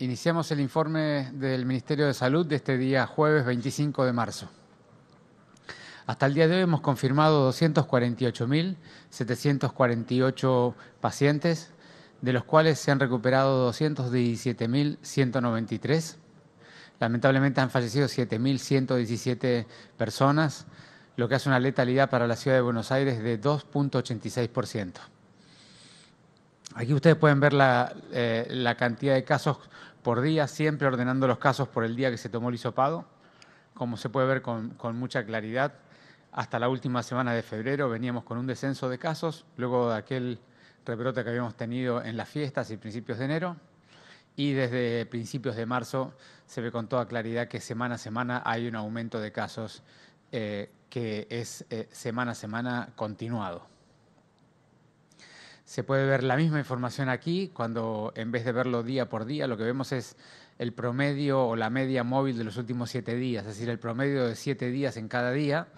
Iniciamos el informe del Ministerio de Salud de este día jueves 25 de marzo. Hasta el día de hoy hemos confirmado 248.748 pacientes, de los cuales se han recuperado 217.193. Lamentablemente han fallecido 7.117 personas, lo que hace una letalidad para la ciudad de Buenos Aires de 2.86%. Aquí ustedes pueden ver la, eh, cantidad de casos por día, siempre ordenando los casos por el día que se tomó el hisopado. Como se puede ver con, mucha claridad, hasta la última semana de febrero veníamos con un descenso de casos, luego de aquel rebrote que habíamos tenido en las fiestas y principios de enero, y desde principios de marzo se ve con toda claridad que semana a semana hay un aumento de casos eh, que es eh, semana a semana continuado. Se puede ver la misma información aquí, cuando en vez de verlo día por día, lo que vemos es el promedio o la media móvil de los últimos siete días, es decir, el promedio de siete días en cada día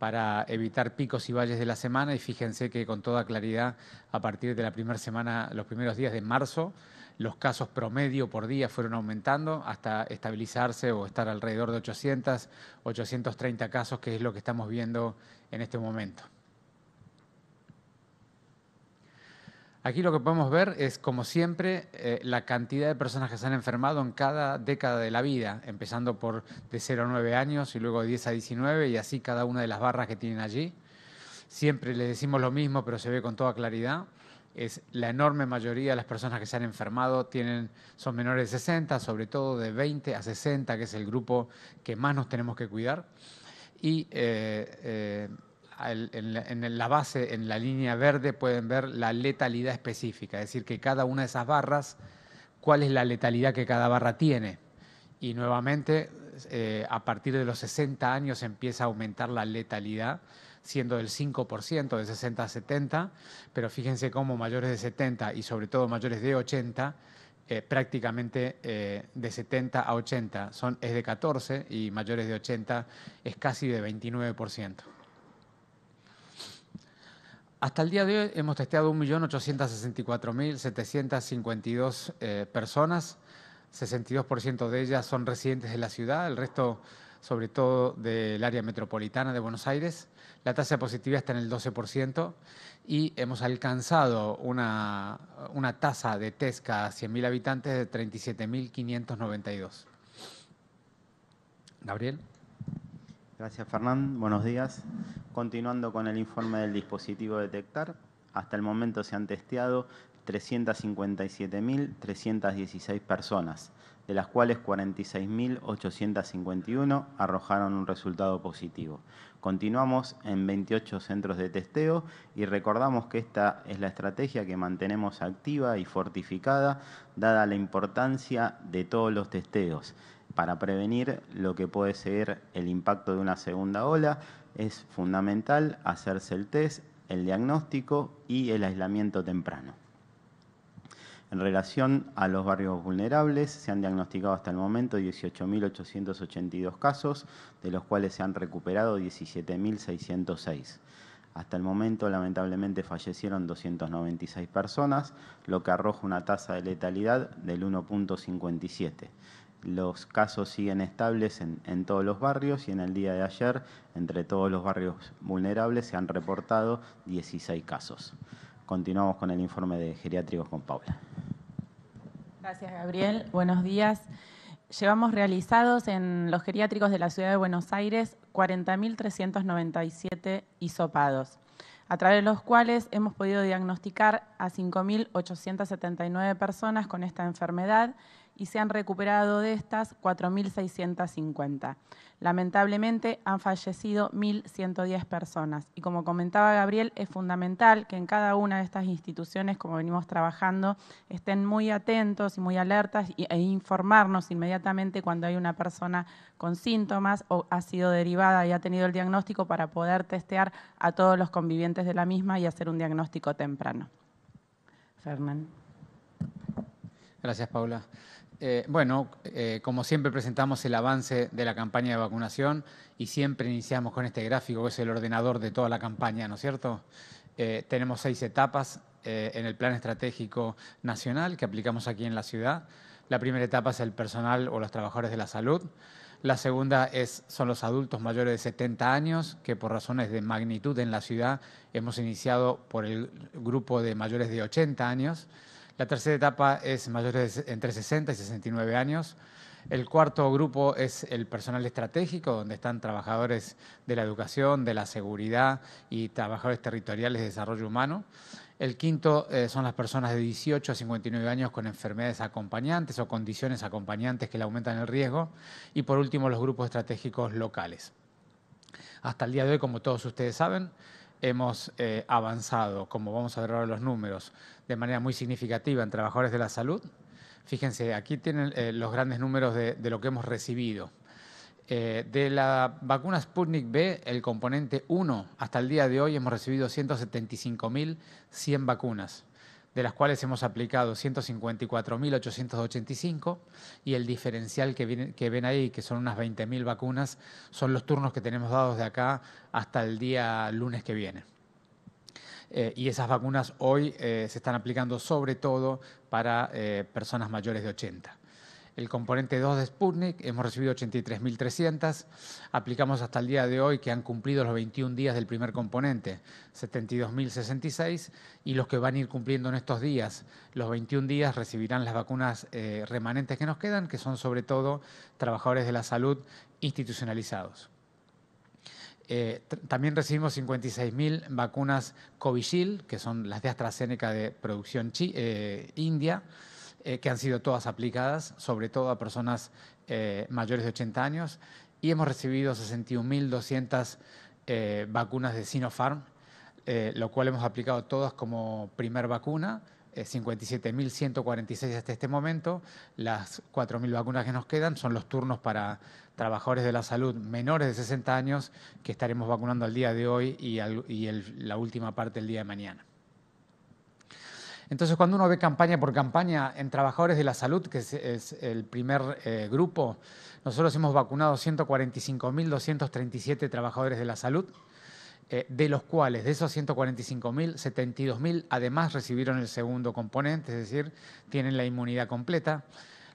para evitar picos y valles de la semana y fíjense que con toda claridad a partir de la primera semana, los primeros días de marzo, los casos promedio por día fueron aumentando hasta estabilizarse o estar alrededor de 800, 830 casos, que es lo que estamos viendo en este momento. Aquí lo que podemos ver es, como siempre, eh, la cantidad de personas que se han enfermado en cada década de la vida, empezando por de 0 a 9 años y luego de 10 a 19 y así cada una de las barras que tienen allí. Siempre les decimos lo mismo, pero se ve con toda claridad. Es la enorme mayoría de las personas que se han enfermado tienen, son menores de 60, sobre todo de 20 a 60, que es el grupo que más nos tenemos que cuidar. Y eh, eh, en la base, en la línea verde, pueden ver la letalidad específica, es decir, que cada una de esas barras, cuál es la letalidad que cada barra tiene. Y nuevamente, eh, a partir de los 60 años empieza a aumentar la letalidad, siendo del 5%, de 60 a 70, pero fíjense cómo mayores de 70 y sobre todo mayores de 80, eh, prácticamente eh, de 70 a 80 son, es de 14 y mayores de 80 es casi de 29%. Hasta el día de hoy hemos testeado 1.864.752 eh, personas, 62% de ellas son residentes de la ciudad, el resto sobre todo del área metropolitana de Buenos Aires. La tasa positiva está en el 12% y hemos alcanzado una, tasa de test a 100.000 habitantes de 37.592. Gabriel. Gracias, Fernán. Buenos días. Continuando con el informe del dispositivo Detectar, hasta el momento se han testeado 357.316 personas, de las cuales 46.851 arrojaron un resultado positivo. Continuamos en 28 centros de testeo y recordamos que esta es la estrategia que mantenemos activa y fortificada, dada la importancia de todos los testeos, para prevenir lo que puede ser el impacto de una segunda ola es fundamental hacerse el test, el diagnóstico y el aislamiento temprano. En relación a los barrios vulnerables, se han diagnosticado hasta el momento 18.882 casos, de los cuales se han recuperado 17.606. Hasta el momento, lamentablemente, fallecieron 296 personas, lo que arroja una tasa de letalidad del 1.57. Los casos siguen estables en, todos los barrios y en el día de ayer, entre todos los barrios vulnerables, se han reportado 16 casos. Continuamos con el informe de geriátricos con Paula. Gracias, Gabriel. Buenos días. Llevamos realizados en los geriátricos de la Ciudad de Buenos Aires 40.397 isopados, a través de los cuales hemos podido diagnosticar a 5.879 personas con esta enfermedad y se han recuperado de estas 4.650. Lamentablemente han fallecido 1.110 personas y como comentaba Gabriel, es fundamental que en cada una de estas instituciones, como venimos trabajando, estén muy atentos y muy alertas e informarnos inmediatamente cuando hay una persona con síntomas o ha sido derivada y ha tenido el diagnóstico para poder testear a todos los convivientes de la misma y hacer un diagnóstico temprano. Fernán. Gracias, Paula. Eh, bueno, eh, como siempre presentamos el avance de la campaña de vacunación y siempre iniciamos con este gráfico que es el ordenador de toda la campaña, ¿no es cierto? Eh, tenemos seis etapas en el plan estratégico nacional que aplicamos aquí en la ciudad. La primera etapa es el personal o los trabajadores de la salud. La segunda es, son los adultos mayores de 70 años, que por razones de magnitud en la ciudad hemos iniciado por el grupo de mayores de 80 años. La tercera etapa es mayores entre 60 y 69 años. El cuarto grupo es el personal estratégico, donde están trabajadores de la educación, de la seguridad y trabajadores territoriales de desarrollo humano. El quinto eh, son las personas de 18 a 59 años con enfermedades acompañantes o condiciones acompañantes que le aumentan el riesgo. Y por último, los grupos estratégicos locales. Hasta el día de hoy, como todos ustedes saben, hemos eh, avanzado, como vamos a ver ahora los números, de manera muy significativa en trabajadores de la salud. Fíjense, aquí tienen eh, los grandes números de, lo que hemos recibido. Eh, de la vacuna Sputnik B, el componente 1, hasta el día de hoy hemos recibido 175.100 vacunas de las cuales hemos aplicado 154.885 y el diferencial que, ven ahí, que son unas 20.000 vacunas, son los turnos que tenemos dados de acá hasta el día lunes que viene. Eh, y esas vacunas hoy eh, se están aplicando sobre todo para eh, personas mayores de 80 el componente 2 de Sputnik, hemos recibido 83.300, aplicamos hasta el día de hoy que han cumplido los 21 días del primer componente, 72.066, y los que van a ir cumpliendo en estos días, los 21 días recibirán las vacunas eh, remanentes que nos quedan, que son sobre todo trabajadores de la salud institucionalizados. Eh, también recibimos 56.000 vacunas Covishield, que son las de AstraZeneca de producción eh, india, eh, que han sido todas aplicadas, sobre todo a personas eh, mayores de 80 años, y hemos recibido 61.200 eh, vacunas de Sinopharm, lo cual hemos aplicado todas como primer vacuna, 57.146 hasta este momento. Las 4.000 vacunas que nos quedan son los turnos para trabajadores de la salud menores de 60 años que estaremos vacunando al día de hoy y, la última parte el día de mañana. Entonces, cuando uno ve campaña por campaña en trabajadores de la salud, que es, el primer eh, grupo, nosotros hemos vacunado 145.237 trabajadores de la salud, eh, de los cuales, de esos 145.000, 72.000 además recibieron el segundo componente, es decir, tienen la inmunidad completa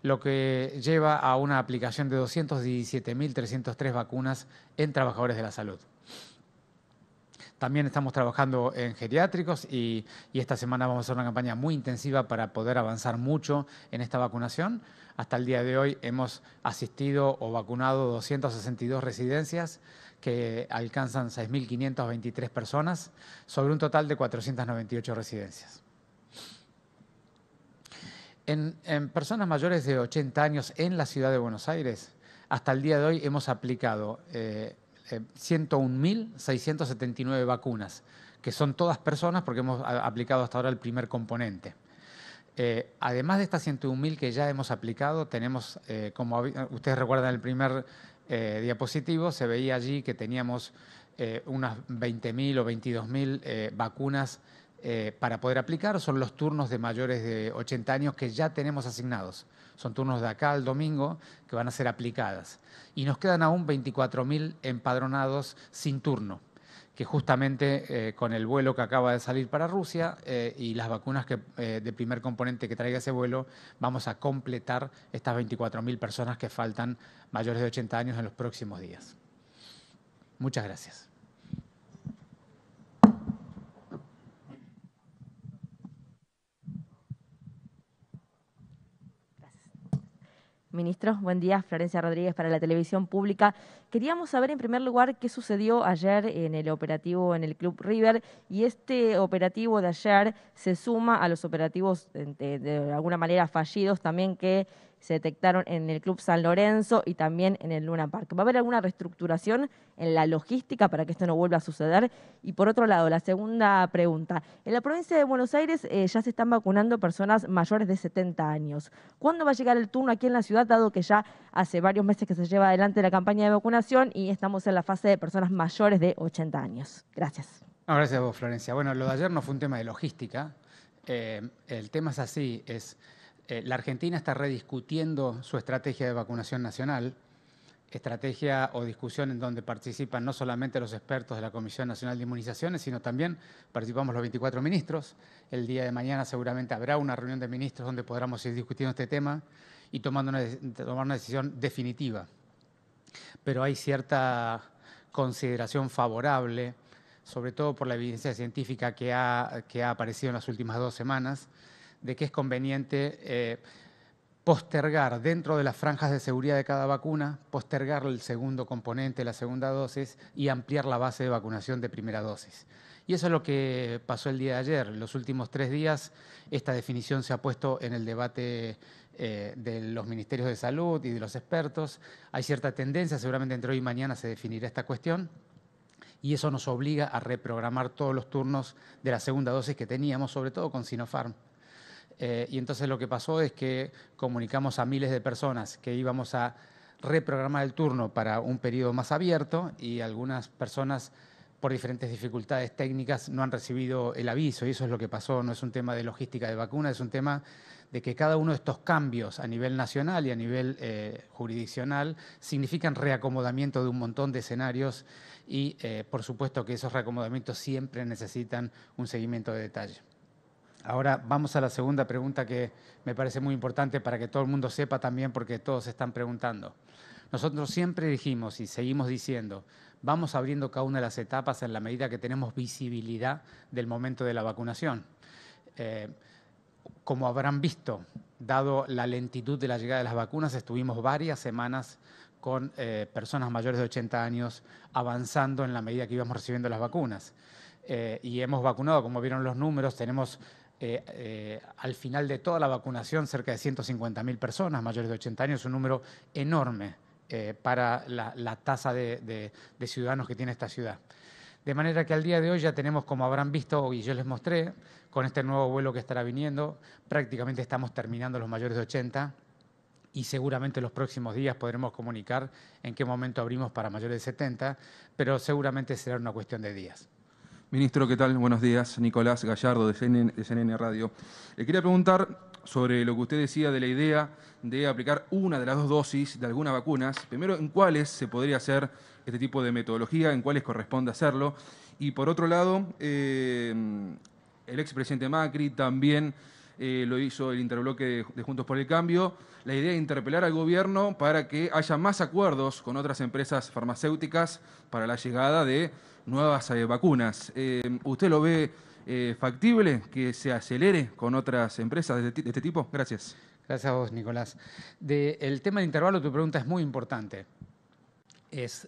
lo que lleva a una aplicación de 217.303 vacunas en trabajadores de la salud. También estamos trabajando en geriátricos y, esta semana vamos a hacer una campaña muy intensiva para poder avanzar mucho en esta vacunación. Hasta el día de hoy hemos asistido o vacunado 262 residencias que alcanzan 6.523 personas sobre un total de 498 residencias. En, personas mayores de 80 años en la ciudad de Buenos Aires, hasta el día de hoy hemos aplicado eh, 101.679 eh, vacunas, que son todas personas porque hemos aplicado hasta ahora el primer componente. Eh, además de estas 101.000 que ya hemos aplicado, tenemos, eh, como ustedes recuerdan el primer diapositivo, se veía allí que teníamos unas 20.000 o 22.000 vacunas para poder aplicar. Son los turnos de mayores de 80 años que ya tenemos asignados son turnos de acá al domingo, que van a ser aplicadas. Y nos quedan aún 24.000 empadronados sin turno que justamente eh, con el vuelo que acaba de salir para Rusia eh, y las vacunas que, eh, de primer componente que traiga ese vuelo, vamos a completar estas 24.000 personas que faltan mayores de 80 años en los próximos días. Muchas gracias. Ministro, buen día. Florencia Rodríguez para la televisión pública. Queríamos saber en primer lugar qué sucedió ayer en el operativo en el Club River y este operativo de ayer se suma a los operativos eh, de, de alguna manera fallidos también que se detectaron en el Club San Lorenzo y también en el Luna Park. ¿Va a haber alguna reestructuración en la logística para que esto no vuelva a suceder? Y por otro lado, la segunda pregunta. En la provincia de Buenos Aires eh, ya se están vacunando personas mayores de 70 años. ¿Cuándo va a llegar el turno aquí en la ciudad, dado que ya hace varios meses que se lleva adelante la campaña de vacunación y estamos en la fase de personas mayores de 80 años? Gracias. Ah, gracias a vos, Florencia. Bueno, lo de ayer no fue un tema de logística. Eh, el tema es así, es eh, la Argentina está rediscutiendo su estrategia de vacunación nacional, estrategia o discusión en donde participan no solamente los expertos de la Comisión Nacional de Inmunizaciones, sino también participamos los 24 ministros. El día de mañana seguramente habrá una reunión de ministros donde podremos ir discutiendo este tema y tomar una decisión definitiva. Pero hay cierta consideración favorable, sobre todo por la evidencia científica que ha aparecido en las últimas dos semanas, de que es conveniente eh, postergar dentro de las franjas de seguridad de cada vacuna, postergar el segundo componente, la segunda dosis, y ampliar la base de vacunación de primera dosis. Y eso es lo que pasó el día de ayer. Los últimos tres días esta definición se ha puesto en el debate eh, de los ministerios de salud y de los expertos. Hay cierta tendencia, seguramente entre hoy y mañana se definirá esta cuestión. Y eso nos obliga a reprogramar todos los turnos de la segunda dosis que teníamos, sobre todo con Sinopharm. Eh, y entonces lo que pasó es que comunicamos a miles de personas que íbamos a reprogramar el turno para un periodo más abierto y algunas personas por diferentes dificultades técnicas no han recibido el aviso y eso es lo que pasó, no es un tema de logística de vacunas, es un tema de que cada uno de estos cambios a nivel nacional y a nivel eh, jurisdiccional significan reacomodamiento de un montón de escenarios y eh, por supuesto que esos reacomodamientos siempre necesitan un seguimiento de detalle. Ahora vamos a la segunda pregunta que me parece muy importante para que todo el mundo sepa también porque todos están preguntando. Nosotros siempre dijimos y seguimos diciendo, vamos abriendo cada una de las etapas en la medida que tenemos visibilidad del momento de la vacunación. Eh, como habrán visto, dado la lentitud de la llegada de las vacunas, estuvimos varias semanas con eh, personas mayores de 80 años avanzando en la medida que íbamos recibiendo las vacunas. Eh, y hemos vacunado, como vieron los números, tenemos eh, eh, al final de toda la vacunación cerca de 150.000 personas mayores de 80 años, un número enorme eh, para la, tasa de, ciudadanos que tiene esta ciudad. De manera que al día de hoy ya tenemos, como habrán visto y yo les mostré, con este nuevo vuelo que estará viniendo, prácticamente estamos terminando los mayores de 80 y seguramente los próximos días podremos comunicar en qué momento abrimos para mayores de 70, pero seguramente será una cuestión de días. Ministro, ¿qué tal? Buenos días. Nicolás Gallardo, de CNN, Radio. Le eh, quería preguntar sobre lo que usted decía de la idea de aplicar una de las dos dosis de algunas vacunas. Primero, ¿en cuáles se podría hacer este tipo de metodología? ¿En cuáles corresponde hacerlo? Y por otro lado, eh, el expresidente Macri también eh, lo hizo el interbloque de, Juntos por el Cambio, la idea de interpelar al gobierno para que haya más acuerdos con otras empresas farmacéuticas para la llegada de nuevas eh, vacunas. Eh, ¿Usted lo ve factible que se acelere con otras empresas de, este tipo? Gracias. Gracias a vos, Nicolás. el tema del intervalo, tu pregunta es muy importante. Es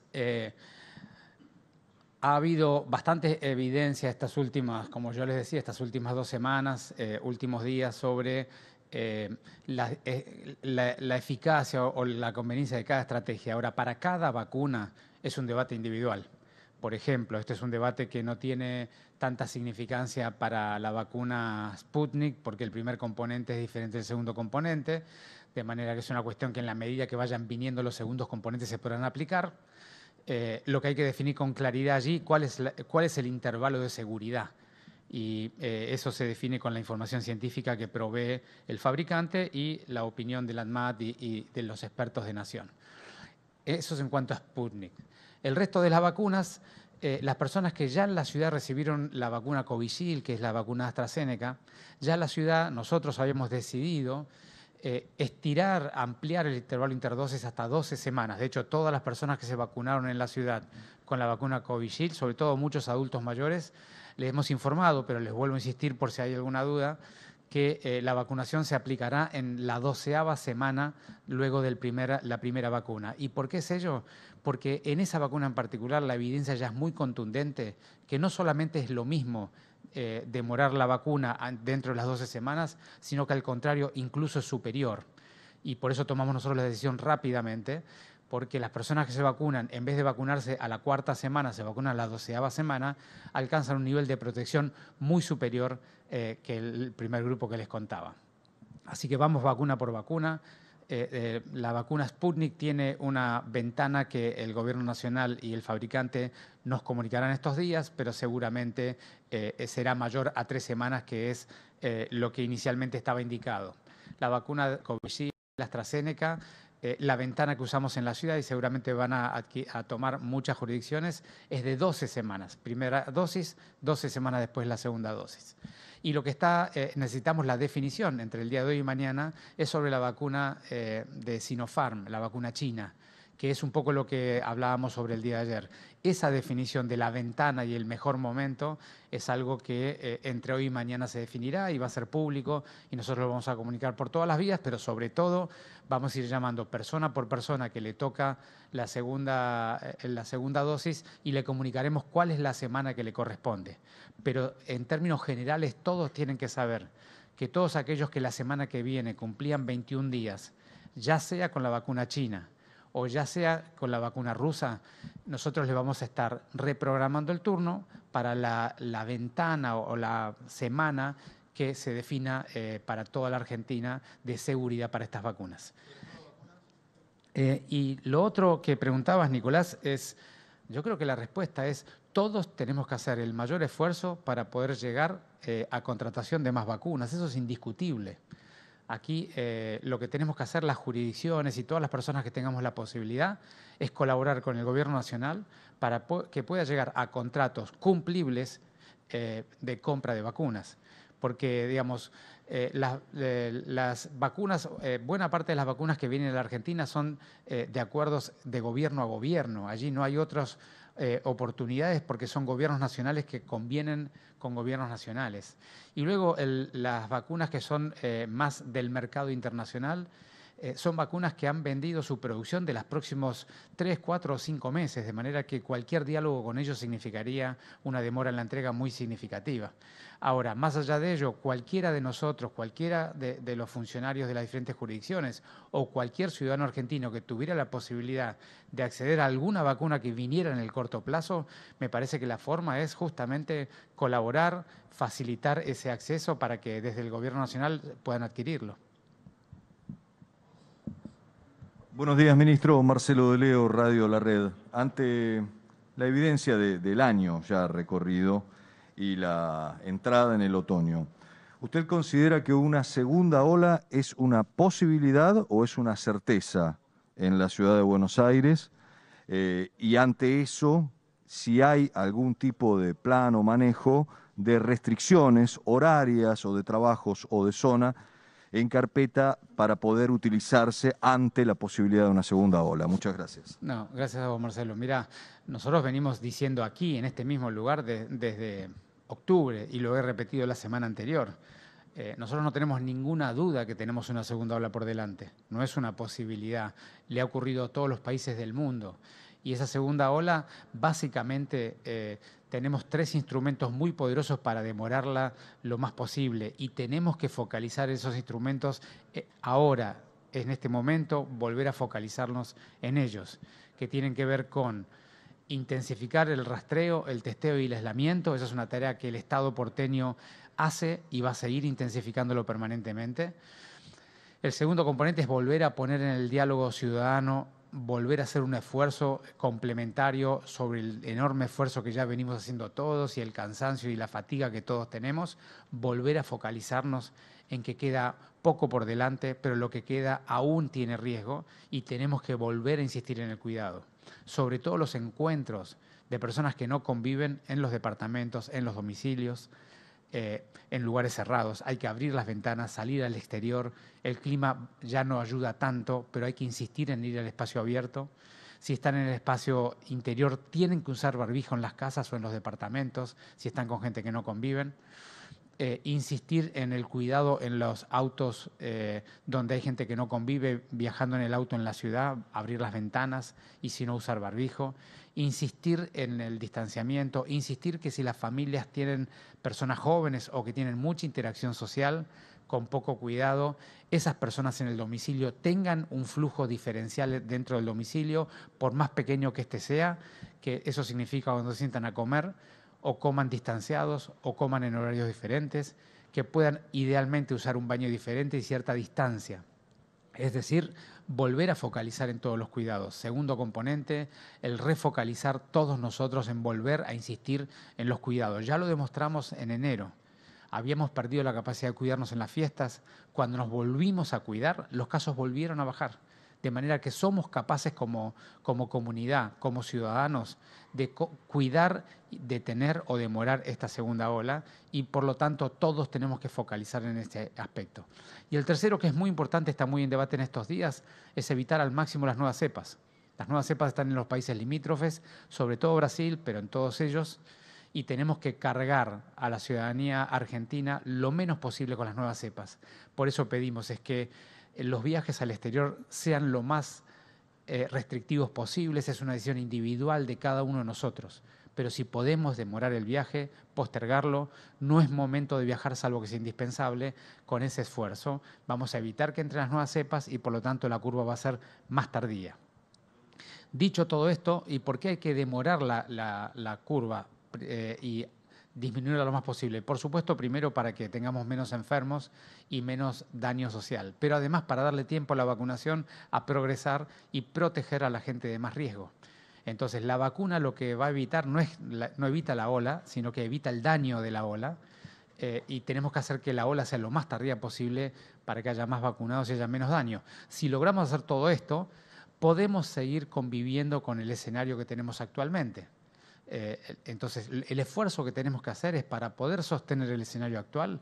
ha habido bastante evidencia estas últimas, como yo les decía, estas últimas dos semanas, eh, últimos días sobre eh, eh, la, eficacia o, o, la conveniencia de cada estrategia. Ahora, para cada vacuna es un debate individual. Por ejemplo, este es un debate que no tiene tanta significancia para la vacuna Sputnik, porque el primer componente es diferente del segundo componente, de manera que es una cuestión que en la medida que vayan viniendo los segundos componentes se podrán aplicar. Eh, lo que hay que definir con claridad allí, cuál es, cuál es el intervalo de seguridad. Y eh, eso se define con la información científica que provee el fabricante y la opinión de ANMAT y, y de los expertos de Nación. Eso es en cuanto a Sputnik. El resto de las vacunas, eh, las personas que ya en la ciudad recibieron la vacuna Covisil, que es la vacuna AstraZeneca, ya en la ciudad nosotros habíamos decidido eh, estirar, ampliar el intervalo interdosis hasta 12 semanas. De hecho, todas las personas que se vacunaron en la ciudad con la vacuna covid sobre todo muchos adultos mayores, les hemos informado, pero les vuelvo a insistir por si hay alguna duda, que eh, la vacunación se aplicará en la doceava semana luego de la primera vacuna. ¿Y por qué es ello? Porque en esa vacuna en particular la evidencia ya es muy contundente, que no solamente es lo mismo eh, demorar la vacuna dentro de las 12 semanas, sino que al contrario, incluso es superior. Y por eso tomamos nosotros la decisión rápidamente, porque las personas que se vacunan, en vez de vacunarse a la cuarta semana, se vacunan a la doceava semana, alcanzan un nivel de protección muy superior eh, que el primer grupo que les contaba. Así que vamos vacuna por vacuna. Eh, eh, la vacuna Sputnik tiene una ventana que el gobierno nacional y el fabricante nos comunicarán estos días, pero seguramente eh, será mayor a tres semanas, que es lo que inicialmente estaba indicado. La vacuna Covishield, la AstraZeneca, la ventana que usamos en la ciudad y seguramente van a, tomar muchas jurisdicciones es de 12 semanas. Primera dosis, 12 semanas después la segunda dosis. Y lo que está, eh, necesitamos la definición entre el día de hoy y mañana es sobre la vacuna eh, de Sinopharm, la vacuna china, que es un poco lo que hablábamos sobre el día de ayer esa definición de la ventana y el mejor momento es algo que eh, entre hoy y mañana se definirá y va a ser público y nosotros lo vamos a comunicar por todas las vías, pero sobre todo vamos a ir llamando persona por persona que le toca la segunda, eh, la segunda dosis y le comunicaremos cuál es la semana que le corresponde. Pero en términos generales todos tienen que saber que todos aquellos que la semana que viene cumplían 21 días, ya sea con la vacuna china, o ya sea con la vacuna rusa, nosotros le vamos a estar reprogramando el turno para la, ventana o, la semana que se defina eh, para toda la Argentina de seguridad para estas vacunas. Eh, y lo otro que preguntabas, Nicolás, es, yo creo que la respuesta es, todos tenemos que hacer el mayor esfuerzo para poder llegar eh, a contratación de más vacunas, eso es indiscutible. Aquí eh, lo que tenemos que hacer las jurisdicciones y todas las personas que tengamos la posibilidad es colaborar con el Gobierno Nacional para que pueda llegar a contratos cumplibles eh, de compra de vacunas. Porque, digamos, eh, las, vacunas, buena parte de las vacunas que vienen a la Argentina son de acuerdos de gobierno a gobierno. Allí no hay otros eh, oportunidades porque son gobiernos nacionales que convienen con gobiernos nacionales. Y luego las vacunas que son eh, más del mercado internacional, eh, son vacunas que han vendido su producción de los próximos tres, cuatro o cinco meses, de manera que cualquier diálogo con ellos significaría una demora en la entrega muy significativa. Ahora, más allá de ello, cualquiera de nosotros, cualquiera de los funcionarios de las diferentes jurisdicciones o cualquier ciudadano argentino que tuviera la posibilidad de acceder a alguna vacuna que viniera en el corto plazo, me parece que la forma es justamente colaborar, facilitar ese acceso para que desde el Gobierno Nacional puedan adquirirlo. Buenos días, ministro. Marcelo de Leo, Radio La Red. Ante la evidencia del año ya recorrido y la entrada en el otoño, ¿usted considera que una segunda ola es una posibilidad o es una certeza en la ciudad de Buenos Aires? Eh, y ante eso, si hay algún tipo de plan o manejo de restricciones horarias o de trabajos o de zona en carpeta para poder utilizarse ante la posibilidad de una segunda ola. Muchas gracias. No, gracias a vos, Marcelo. Mirá, nosotros venimos diciendo aquí, en este mismo lugar, desde octubre, y lo he repetido la semana anterior, eh, nosotros no tenemos ninguna duda que tenemos una segunda ola por delante. No es una posibilidad. Le ha ocurrido a todos los países del mundo y esa segunda ola, básicamente eh, tenemos tres instrumentos muy poderosos para demorarla lo más posible y tenemos que focalizar esos instrumentos eh, ahora, en este momento, volver a focalizarnos en ellos, que tienen que ver con intensificar el rastreo, el testeo y el aislamiento. Esa es una tarea que el Estado porteño hace y va a seguir intensificándolo permanentemente. El segundo componente es volver a poner en el diálogo ciudadano volver a hacer un esfuerzo complementario sobre el enorme esfuerzo que ya venimos haciendo todos y el cansancio y la fatiga que todos tenemos, volver a focalizarnos en que queda poco por delante, pero lo que queda aún tiene riesgo y tenemos que volver a insistir en el cuidado, sobre todo los encuentros de personas que no conviven en los departamentos, en los domicilios, eh, en lugares cerrados. Hay que abrir las ventanas, salir al exterior. El clima ya no ayuda tanto, pero hay que insistir en ir al espacio abierto. Si están en el espacio interior, tienen que usar barbijo en las casas o en los departamentos, si están con gente que no conviven. Eh, insistir en el cuidado en los autos eh, donde hay gente que no convive, viajando en el auto en la ciudad, abrir las ventanas y si no usar barbijo, insistir en el distanciamiento, insistir que si las familias tienen personas jóvenes o que tienen mucha interacción social, con poco cuidado, esas personas en el domicilio tengan un flujo diferencial dentro del domicilio, por más pequeño que este sea, que eso significa cuando se sientan a comer, o coman distanciados o coman en horarios diferentes, que puedan idealmente usar un baño diferente y cierta distancia. Es decir, volver a focalizar en todos los cuidados. Segundo componente, el refocalizar todos nosotros en volver a insistir en los cuidados. Ya lo demostramos en enero. Habíamos perdido la capacidad de cuidarnos en las fiestas. Cuando nos volvimos a cuidar, los casos volvieron a bajar de manera que somos capaces como, como comunidad, como ciudadanos, de cuidar, de detener o demorar esta segunda ola y por lo tanto todos tenemos que focalizar en este aspecto. Y el tercero, que es muy importante, está muy en debate en estos días, es evitar al máximo las nuevas cepas. Las nuevas cepas están en los países limítrofes, sobre todo Brasil, pero en todos ellos, y tenemos que cargar a la ciudadanía argentina lo menos posible con las nuevas cepas. Por eso pedimos es que eh, los viajes al exterior sean lo más eh, restrictivos posibles, es una decisión individual de cada uno de nosotros. Pero si podemos demorar el viaje, postergarlo, no es momento de viajar salvo que sea indispensable, con ese esfuerzo vamos a evitar que entren las nuevas cepas y por lo tanto la curva va a ser más tardía. Dicho todo esto, ¿y por qué hay que demorar la, curva eh, y disminuirla lo más posible. Por supuesto, primero para que tengamos menos enfermos y menos daño social, pero además para darle tiempo a la vacunación a progresar y proteger a la gente de más riesgo. Entonces, la vacuna lo que va a evitar no, es la, no evita la ola, sino que evita el daño de la ola. Eh, y tenemos que hacer que la ola sea lo más tardía posible para que haya más vacunados y haya menos daño. Si logramos hacer todo esto, podemos seguir conviviendo con el escenario que tenemos actualmente. Eh, entonces, el esfuerzo que tenemos que hacer es para poder sostener el escenario actual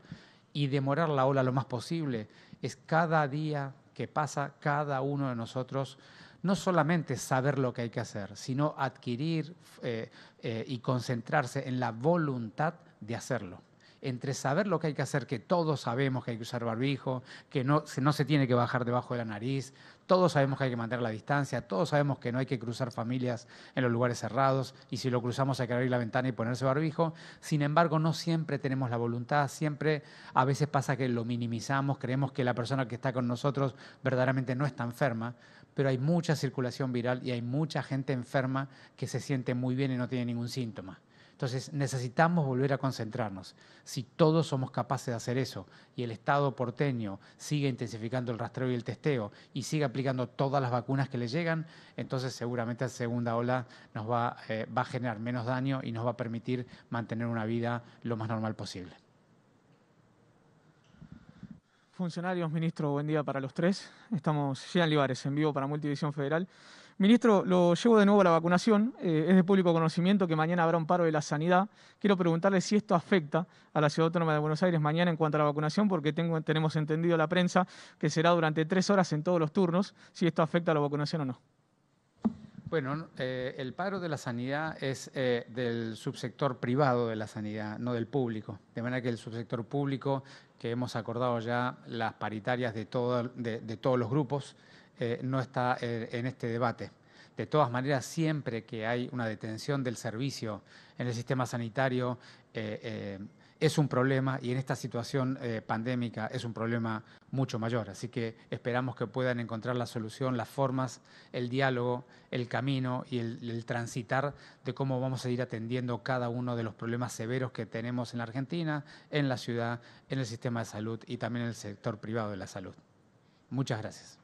y demorar la ola lo más posible. Es cada día que pasa, cada uno de nosotros, no solamente saber lo que hay que hacer, sino adquirir eh, eh, y concentrarse en la voluntad de hacerlo entre saber lo que hay que hacer, que todos sabemos que hay que usar barbijo, que no, no se tiene que bajar debajo de la nariz, todos sabemos que hay que mantener la distancia, todos sabemos que no hay que cruzar familias en los lugares cerrados y si lo cruzamos hay que abrir la ventana y ponerse barbijo. Sin embargo, no siempre tenemos la voluntad, siempre a veces pasa que lo minimizamos, creemos que la persona que está con nosotros verdaderamente no está enferma, pero hay mucha circulación viral y hay mucha gente enferma que se siente muy bien y no tiene ningún síntoma. Entonces necesitamos volver a concentrarnos. Si todos somos capaces de hacer eso y el Estado porteño sigue intensificando el rastreo y el testeo y sigue aplicando todas las vacunas que le llegan, entonces seguramente la segunda ola nos va, eh, a generar menos daño y nos va a permitir mantener una vida lo más normal posible. Funcionarios, ministro, buen día para los tres. Estamos Gian Libares en vivo para Multivisión Federal. Ministro, lo llevo de nuevo a la vacunación. Eh, es de público conocimiento que mañana habrá un paro de la sanidad. Quiero preguntarle si esto afecta a la Ciudad Autónoma de Buenos Aires mañana en cuanto a la vacunación, porque tenemos entendido la prensa que será durante tres horas en todos los turnos, si esto afecta a la vacunación o no. Bueno, eh, el paro de la sanidad es eh, del subsector privado de la sanidad, no del público. De manera que el subsector público, que hemos acordado ya las paritarias de todos los grupos, eh, no está eh, en este debate. De todas maneras, siempre que hay una detención del servicio en el sistema sanitario, eh, es un problema y en esta situación pandémica es un problema mucho mayor. Así que esperamos que puedan encontrar la solución, las formas, el diálogo, el camino y el transitar de cómo vamos a ir atendiendo cada uno de los problemas severos que tenemos en la Argentina, en la ciudad, en el sistema de salud y también en el sector privado de la salud. Muchas gracias.